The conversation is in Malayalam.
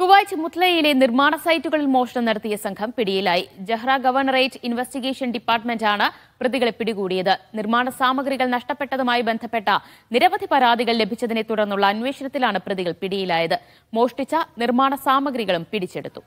കുവൈറ്റ് മുത്ലയിലെ നിർമ്മാണ സൈറ്റുകളിൽ മോഷണം നടത്തിയ സംഘം പിടിയിലായി ജഹ്റ ഗവർണറേറ്റ് ഇൻവെസ്റ്റിഗേഷൻ ഡിപ്പാർട്ട്മെന്റാണ് പ്രതികളെ പിടികൂടിയത് നിർമ്മാണ സാമഗ്രികൾ നഷ്ടപ്പെട്ടതുമായി ബന്ധപ്പെട്ട നിരവധി പരാതികൾ ലഭിച്ചതിനെ തുടർന്നുള്ള അന്വേഷണത്തിലാണ് പ്രതികൾ പിടിയിലായത് മോഷ്ടിച്ച നിർമ്മാണ സാമഗ്രികളും പിടിച്ചെടുത്തു